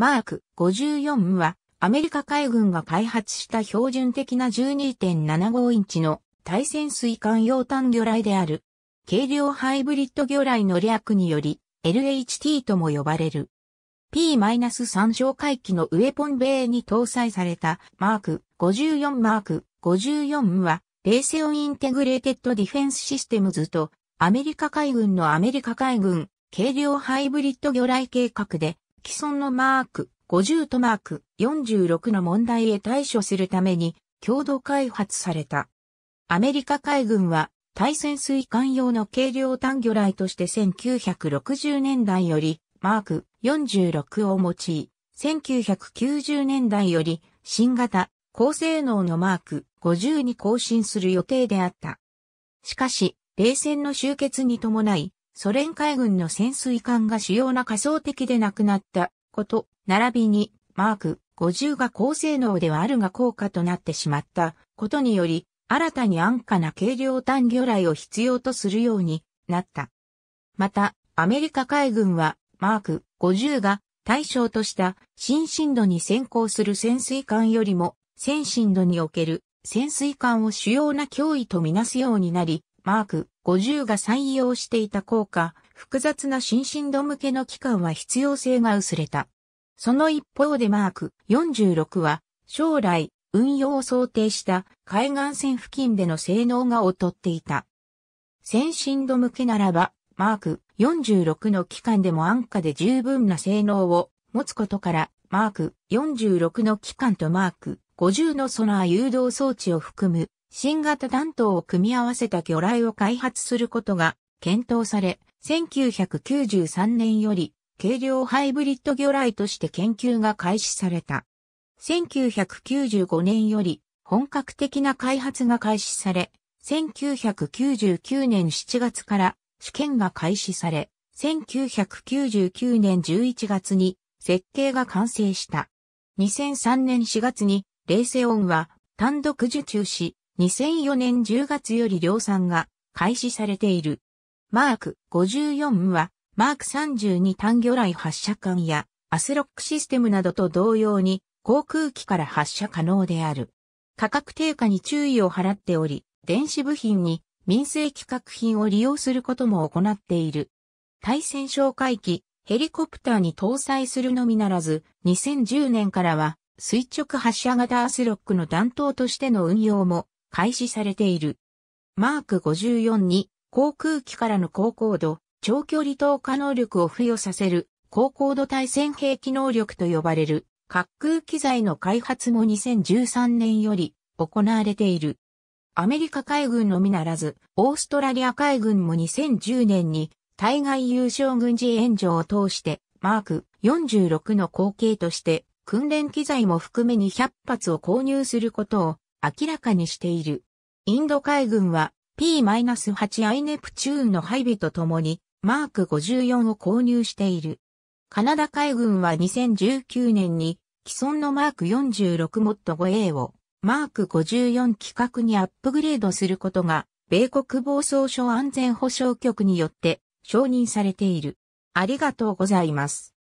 マーク54はアメリカ海軍が開発した標準的な12.75インチの対潜水艦用単魚雷である。軽量ハイブリッド魚雷の略により LHT とも呼ばれる。P-3 小回機のウェポンベイに搭載されたマーク54マーク54はレーセオンインテグレーテッドディフェンスシステムズとアメリカ海軍のアメリカ海軍軽量ハイブリッド魚雷計画で既存のマーク50とマーク46の問題へ対処するために共同開発された。アメリカ海軍は対潜水艦用の軽量単魚雷として1960年代よりマーク46を用い、1990年代より新型高性能のマーク50に更新する予定であった。しかし、冷戦の終結に伴い、ソ連海軍の潜水艦が主要な仮想的でなくなったこと、並びに、マーク50が高性能ではあるが高価となってしまったことにより、新たに安価な軽量単魚雷を必要とするようになった。また、アメリカ海軍は、マーク50が対象とした新深度に先行する潜水艦よりも、先進度における潜水艦を主要な脅威とみなすようになり、マーク50が採用していた効果、複雑な新進度向けの期間は必要性が薄れた。その一方でマーク46は、将来、運用を想定した海岸線付近での性能が劣っていた。先進度向けならば、マーク46の期間でも安価で十分な性能を持つことから、マーク46の期間とマーク50のソナー誘導装置を含む新型弾頭を組み合わせた魚雷を開発することが検討され、1993年より軽量ハイブリッド魚雷として研究が開始された。1995年より本格的な開発が開始され、1999年7月から試験が開始され、1999年11月に設計が完成した。2003年4月に、冷静音は単独受注し、2004年10月より量産が開始されている。マーク54は、マーク32単魚雷発射管やアスロックシステムなどと同様に航空機から発射可能である。価格低下に注意を払っており、電子部品に民生企画品を利用することも行っている。対戦哨戒機、ヘリコプターに搭載するのみならず、2010年からは垂直発射型アスロックの弾頭としての運用も開始されている。マーク54に航空機からの高高度、長距離投下能力を付与させる高高度対戦兵器能力と呼ばれる滑空機材の開発も2013年より行われている。アメリカ海軍のみならず、オーストラリア海軍も2010年に対外優勝軍事援助を通してマーク46の後継として訓練機材も含め200発を購入することを明らかにしている。インド海軍は P-8i ネプチューンの配備とともにマーク54を購入している。カナダ海軍は2019年に既存のマーク46モッド 5A をマーク54規格にアップグレードすることが米国防総省安全保障局によって承認されている。ありがとうございます。